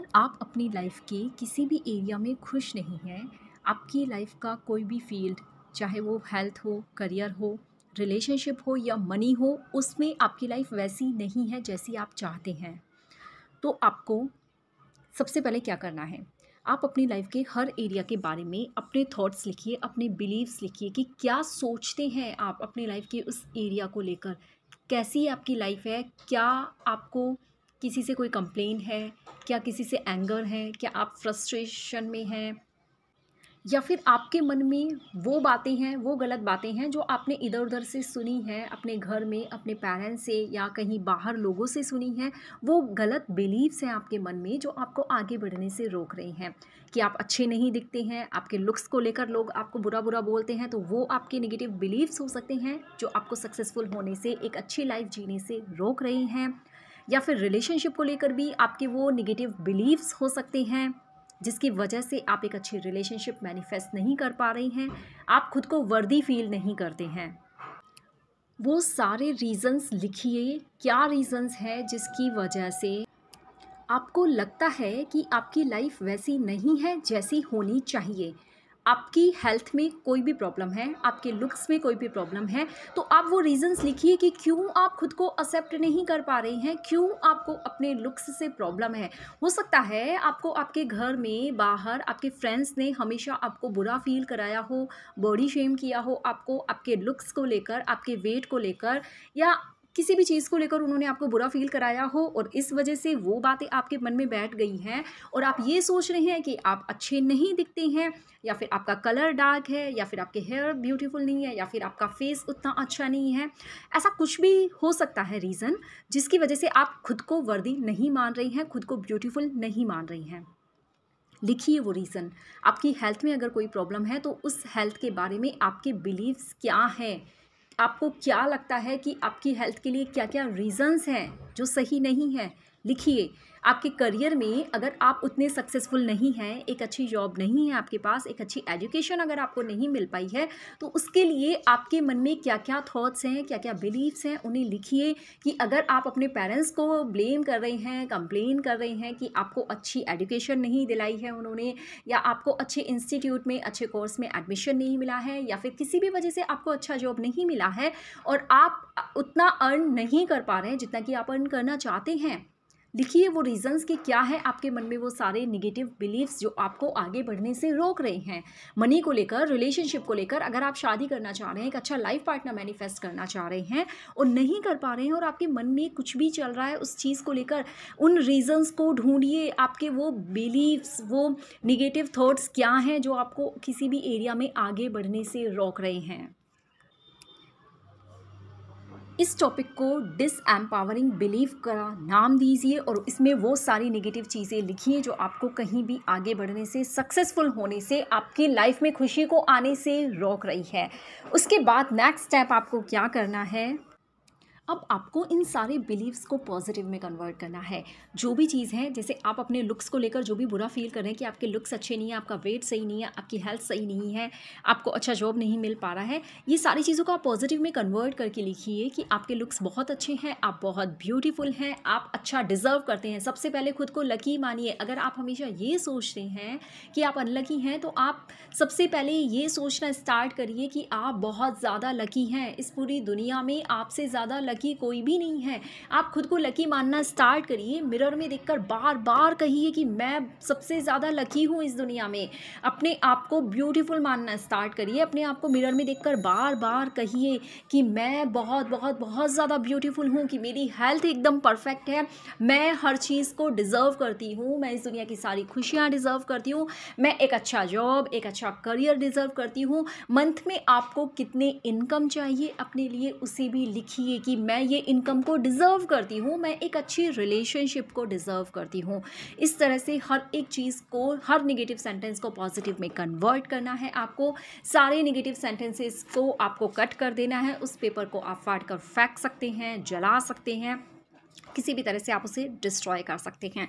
अगर आप अपनी लाइफ के किसी भी एरिया में खुश नहीं हैं आपकी लाइफ का कोई भी फील्ड चाहे वो हेल्थ हो करियर हो रिलेशनशिप हो या मनी हो उसमें आपकी लाइफ वैसी नहीं है जैसी आप चाहते हैं तो आपको सबसे पहले क्या करना है आप अपनी लाइफ के हर एरिया के बारे में अपने थॉट्स लिखिए अपने बिलीव्स लिखिए कि क्या सोचते हैं आप अपनी लाइफ के उस एरिया को लेकर कैसी आपकी लाइफ है क्या आपको किसी से कोई कंप्लेन है क्या किसी से एंगर है क्या आप फ्रस्ट्रेशन में हैं या फिर आपके मन में वो बातें हैं वो गलत बातें हैं जो आपने इधर उधर से सुनी हैं अपने घर में अपने पेरेंट्स से या कहीं बाहर लोगों से सुनी हैं वो गलत बिलीव्स हैं आपके मन में जो आपको आगे बढ़ने से रोक रहे हैं कि आप अच्छे नहीं दिखते हैं आपके लुक्स को लेकर लोग आपको बुरा बुरा बोलते हैं तो वो आपके निगेटिव बिलीव्स हो सकते हैं जो आपको सक्सेसफुल होने से एक अच्छी लाइफ जीने से रोक रहे हैं या फिर रिलेशनशिप को लेकर भी आपके वो निगेटिव बिलीव्स हो सकते हैं जिसकी वजह से आप एक अच्छी रिलेशनशिप मैनिफेस्ट नहीं कर पा रही हैं आप खुद को वर्दी फील नहीं करते हैं वो सारे रीज़न्स लिखिए क्या रीज़न्स हैं जिसकी वजह से आपको लगता है कि आपकी लाइफ वैसी नहीं है जैसी होनी चाहिए आपकी हेल्थ में कोई भी प्रॉब्लम है आपके लुक्स में कोई भी प्रॉब्लम है तो आप वो रीज़न्स लिखिए कि क्यों आप खुद को एक्सेप्ट नहीं कर पा रहे हैं क्यों आपको अपने लुक्स से प्रॉब्लम है हो सकता है आपको आपके घर में बाहर आपके फ्रेंड्स ने हमेशा आपको बुरा फील कराया हो बॉडी शेम किया हो आपको आपके लुक्स को लेकर आपके वेट को लेकर या किसी भी चीज़ को लेकर उन्होंने आपको बुरा फील कराया हो और इस वजह से वो बातें आपके मन में बैठ गई हैं और आप ये सोच रहे हैं कि आप अच्छे नहीं दिखते हैं या फिर आपका कलर डार्क है या फिर आपके हेयर ब्यूटीफुल नहीं है या फिर आपका फेस उतना अच्छा नहीं है ऐसा कुछ भी हो सकता है रीज़न जिसकी वजह से आप खुद को वर्दी नहीं मान रही हैं खुद को ब्यूटीफुल नहीं मान रही हैं लिखिए वो रीज़न आपकी हेल्थ में अगर कोई प्रॉब्लम है तो उस हेल्थ के बारे में आपके बिलीव्स क्या हैं आपको क्या लगता है कि आपकी हेल्थ के लिए क्या क्या रीज़न्स हैं जो सही नहीं हैं लिखिए आपके करियर में अगर आप उतने सक्सेसफुल नहीं हैं एक अच्छी जॉब नहीं है आपके पास एक अच्छी एजुकेशन अगर आपको नहीं मिल पाई है तो उसके लिए आपके मन में क्या क्या थॉट्स हैं क्या क्या बिलीव्स हैं उन्हें लिखिए कि अगर आप अपने पेरेंट्स को ब्लेम कर रहे हैं कंप्लेन कर रहे हैं कि आपको अच्छी एजुकेशन नहीं दिलाई है उन्होंने या आपको अच्छे इंस्टीट्यूट में अच्छे कोर्स में एडमिशन नहीं मिला है या फिर किसी भी वजह से आपको अच्छा जॉब नहीं मिला है और आप उतना अर्न नहीं कर पा रहे हैं जितना कि आप अर्न करना चाहते हैं लिखिए वो रीज़न्स के क्या है आपके मन में वो सारे निगेटिव बिलीव्स जो आपको आगे बढ़ने से रोक रहे हैं मनी को लेकर रिलेशनशिप को लेकर अगर आप शादी करना चाह रहे हैं एक अच्छा लाइफ पार्टनर मैनिफेस्ट करना चाह रहे हैं और नहीं कर पा रहे हैं और आपके मन में कुछ भी चल रहा है उस चीज़ को लेकर उन रीज़न्स को ढूंढिए आपके वो बिलीव्स वो निगेटिव थाट्स क्या हैं जो आपको किसी भी एरिया में आगे बढ़ने से रोक रहे हैं इस टॉपिक को डिस एम्पावरिंग बिलीव का नाम दीजिए और इसमें वो सारी नेगेटिव चीज़ें लिखिए जो आपको कहीं भी आगे बढ़ने से सक्सेसफुल होने से आपकी लाइफ में खुशी को आने से रोक रही है उसके बाद नेक्स्ट स्टेप आपको क्या करना है अब आपको इन सारे बिलीव्स को पॉजिटिव में कन्वर्ट करना है जो भी चीज़ है जैसे आप अपने लुक्स को लेकर जो भी बुरा फील कर रहे हैं कि आपके लुक्स अच्छे नहीं है आपका वेट सही नहीं है आपकी हेल्थ सही नहीं है आपको अच्छा जॉब नहीं मिल पा रहा है ये सारी चीज़ों को आप पॉजिटिव में कन्वर्ट करके लिखिए कि आपके लुक्स बहुत अच्छे हैं आप बहुत ब्यूटीफुल हैं आप अच्छा डिज़र्व करते हैं सबसे पहले खुद को लकी मानिए अगर आप हमेशा ये सोचते हैं कि आप अनलकी हैं तो आप सबसे पहले ये सोचना स्टार्ट करिए कि आप बहुत ज़्यादा लकी हैं इस पूरी दुनिया में आपसे ज़्यादा लकी लकी कोई भी नहीं है आप खुद को लकी मानना स्टार्ट करिए मिरर में देखकर बार बार कहिए कि मैं सबसे ज़्यादा लकी हूँ इस दुनिया में अपने आप को ब्यूटीफुल मानना स्टार्ट करिए अपने आप को मिरर में देखकर बार बार कहिए कि मैं बहुत बहुत बहुत ज़्यादा ब्यूटीफुल हूँ कि मेरी हेल्थ एकदम परफेक्ट है मैं हर चीज़ को डिज़र्व करती हूँ मैं इस दुनिया की सारी खुशियाँ डिज़र्व करती हूँ मैं एक अच्छा जॉब एक अच्छा करियर डिज़र्व करती हूँ मंथ में आपको कितने इनकम चाहिए अपने लिए उसे भी लिखिए कि मैं मैं ये इनकम को डिज़र्व करती हूँ मैं एक अच्छी रिलेशनशिप को डिज़र्व करती हूँ इस तरह से हर एक चीज़ को हर निगेटिव सेंटेंस को पॉजिटिव में कन्वर्ट करना है आपको सारे निगेटिव सेंटेंसेस को आपको कट कर देना है उस पेपर को आप फाड़ कर फेंक सकते हैं जला सकते हैं किसी भी तरह से आप उसे डिस्ट्रॉय कर सकते हैं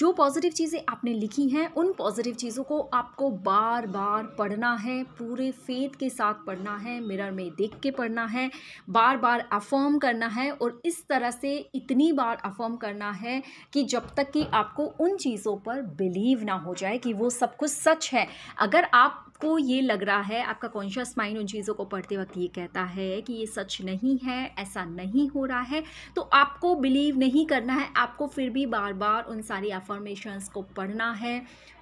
जो पॉजिटिव चीज़ें आपने लिखी हैं उन पॉजिटिव चीज़ों को आपको बार बार पढ़ना है पूरे फेथ के साथ पढ़ना है मिरर में देख के पढ़ना है बार बार अफर्म करना है और इस तरह से इतनी बार अफर्म करना है कि जब तक कि आपको उन चीज़ों पर बिलीव ना हो जाए कि वो सब कुछ सच है अगर आप आपको ये लग रहा है आपका कॉन्शियस माइंड उन चीज़ों को पढ़ते वक्त ये कहता है कि ये सच नहीं है ऐसा नहीं हो रहा है तो आपको बिलीव नहीं करना है आपको फिर भी बार बार उन सारी अफॉर्मेशंस को पढ़ना है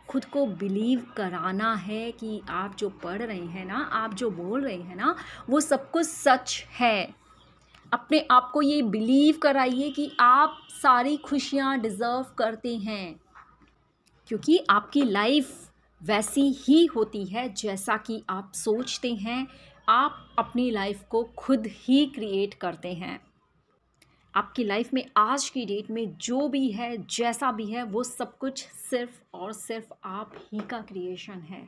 खुद को बिलीव कराना है कि आप जो पढ़ रहे हैं ना आप जो बोल रहे हैं ना वो सब कुछ सच है अपने आप को ये बिलीव कराइए कि आप सारी खुशियाँ डिज़र्व करते हैं क्योंकि आपकी लाइफ वैसी ही होती है जैसा कि आप सोचते हैं आप अपनी लाइफ को खुद ही क्रिएट करते हैं आपकी लाइफ में आज की डेट में जो भी है जैसा भी है वो सब कुछ सिर्फ और सिर्फ आप ही का क्रिएशन है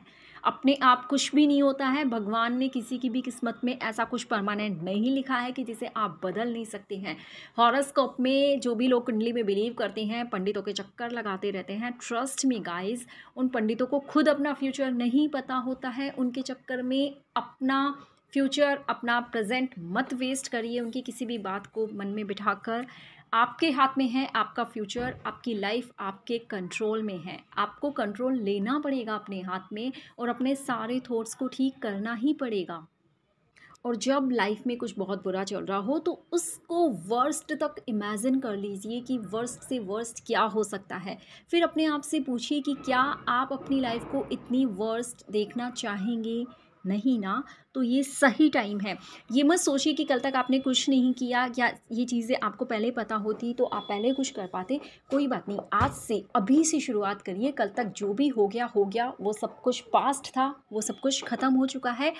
अपने आप कुछ भी नहीं होता है भगवान ने किसी की भी किस्मत में ऐसा कुछ परमानेंट नहीं लिखा है कि जिसे आप बदल नहीं सकते हैं हॉरोस्कोप में जो भी लोग कुंडली में बिलीव करते हैं पंडितों के चक्कर लगाते रहते हैं ट्रस्ट में गाइस उन पंडितों को खुद अपना फ्यूचर नहीं पता होता है उनके चक्कर में अपना फ्यूचर अपना प्रेजेंट मत वेस्ट करिए उनकी किसी भी बात को मन में बिठाकर आपके हाथ में है आपका फ्यूचर आपकी लाइफ आपके कंट्रोल में है आपको कंट्रोल लेना पड़ेगा अपने हाथ में और अपने सारे थॉट्स को ठीक करना ही पड़ेगा और जब लाइफ में कुछ बहुत बुरा चल रहा हो तो उसको वर्स्ट तक इमेजिन कर लीजिए कि वर्स्ट से वर्स्ट क्या हो सकता है फिर अपने आप से पूछिए कि क्या आप अपनी लाइफ को इतनी वर्स्ट देखना चाहेंगे नहीं ना तो ये सही टाइम है ये मत सोचिए कि कल तक आपने कुछ नहीं किया या ये चीज़ें आपको पहले पता होती तो आप पहले कुछ कर पाते कोई बात नहीं आज से अभी से शुरुआत करिए कल तक जो भी हो गया हो गया वो सब कुछ पास्ट था वो सब कुछ ख़त्म हो चुका है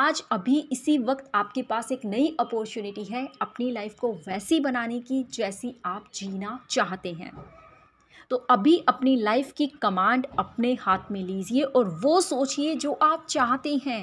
आज अभी इसी वक्त आपके पास एक नई अपॉर्चुनिटी है अपनी लाइफ को वैसी बनाने की जैसी आप जीना चाहते हैं तो अभी अपनी लाइफ की कमांड अपने हाथ में लीजिए और वो सोचिए जो आप चाहते हैं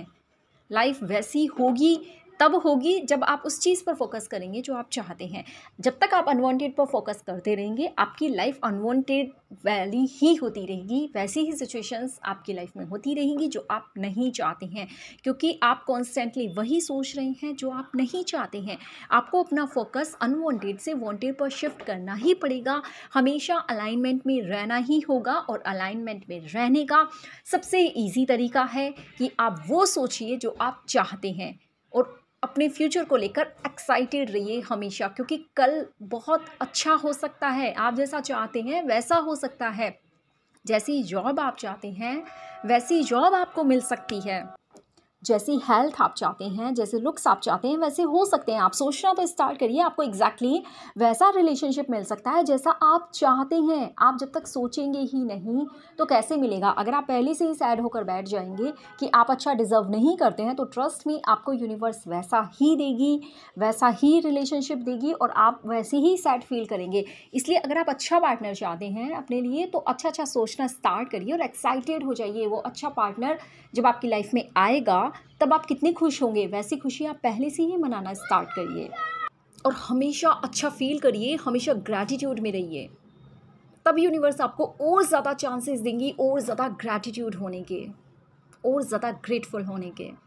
लाइफ वैसी होगी तब होगी जब आप उस चीज़ पर फोकस करेंगे जो आप चाहते हैं जब तक आप अनवांटेड पर फोकस करते रहेंगे आपकी लाइफ अनवांटेड वैली ही होती रहेगी वैसी ही सिचुएशंस आपकी लाइफ में होती रहेंगी जो आप नहीं चाहते हैं क्योंकि आप कॉन्स्टेंटली वही सोच रहे हैं जो आप नहीं चाहते हैं आपको अपना फोकस अनवांटेड से वांटेड पर शिफ्ट करना ही पड़ेगा हमेशा अलाइनमेंट में रहना ही होगा और अलाइनमेंट में रहने का सबसे ईजी तरीका है कि आप वो सोचिए जो आप चाहते हैं और अपने फ्यूचर को लेकर एक्साइटेड रहिए हमेशा क्योंकि कल बहुत अच्छा हो सकता है आप जैसा चाहते हैं वैसा हो सकता है जैसी जॉब आप चाहते हैं वैसी जॉब आपको मिल सकती है जैसी हेल्थ आप चाहते हैं जैसे लुक्स आप चाहते हैं वैसे हो सकते हैं आप सोचना तो स्टार्ट करिए आपको एग्जैक्टली exactly वैसा रिलेशनशिप मिल सकता है जैसा आप चाहते हैं आप जब तक सोचेंगे ही नहीं तो कैसे मिलेगा अगर आप पहले से ही सैड होकर बैठ जाएंगे कि आप अच्छा डिज़र्व नहीं करते हैं तो ट्रस्ट में आपको यूनिवर्स वैसा ही देगी वैसा ही रिलेशनशिप देगी और आप वैसे ही सैड फील करेंगे इसलिए अगर आप अच्छा पार्टनर चाहते हैं अपने लिए तो अच्छा अच्छा सोचना स्टार्ट करिए और एक्साइटेड हो जाइए वो अच्छा पार्टनर जब आपकी लाइफ में आएगा तब आप कितने खुश होंगे वैसी खुशी आप पहले से ही मनाना स्टार्ट करिए और हमेशा अच्छा फील करिए हमेशा ग्रैटिट्यूड में रहिए तब यूनिवर्स आपको और ज़्यादा चांसेस देंगी और ज़्यादा ग्रैटिट्यूड होने के और ज़्यादा ग्रेटफुल होने के